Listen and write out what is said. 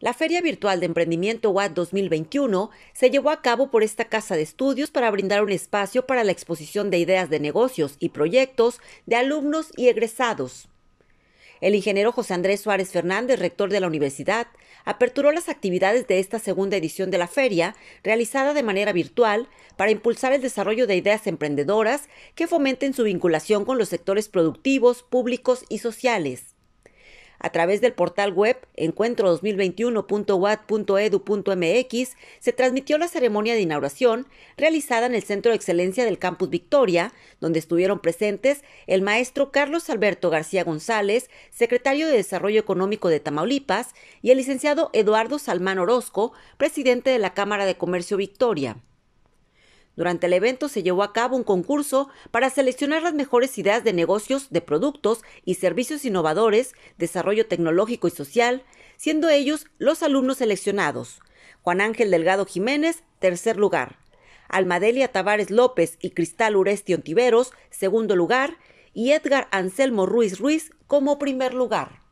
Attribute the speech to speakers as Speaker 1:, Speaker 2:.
Speaker 1: La Feria Virtual de Emprendimiento WAT 2021 se llevó a cabo por esta casa de estudios para brindar un espacio para la exposición de ideas de negocios y proyectos de alumnos y egresados. El ingeniero José Andrés Suárez Fernández, rector de la universidad, aperturó las actividades de esta segunda edición de la feria, realizada de manera virtual, para impulsar el desarrollo de ideas emprendedoras que fomenten su vinculación con los sectores productivos, públicos y sociales. A través del portal web encuentro2021.wat.edu.mx se transmitió la ceremonia de inauguración realizada en el Centro de Excelencia del Campus Victoria, donde estuvieron presentes el maestro Carlos Alberto García González, secretario de Desarrollo Económico de Tamaulipas, y el licenciado Eduardo Salmán Orozco, presidente de la Cámara de Comercio Victoria. Durante el evento se llevó a cabo un concurso para seleccionar las mejores ideas de negocios, de productos y servicios innovadores, desarrollo tecnológico y social, siendo ellos los alumnos seleccionados. Juan Ángel Delgado Jiménez, tercer lugar. Almadelia Tavares López y Cristal Uresti Ontiveros, segundo lugar. Y Edgar Anselmo Ruiz Ruiz como primer lugar.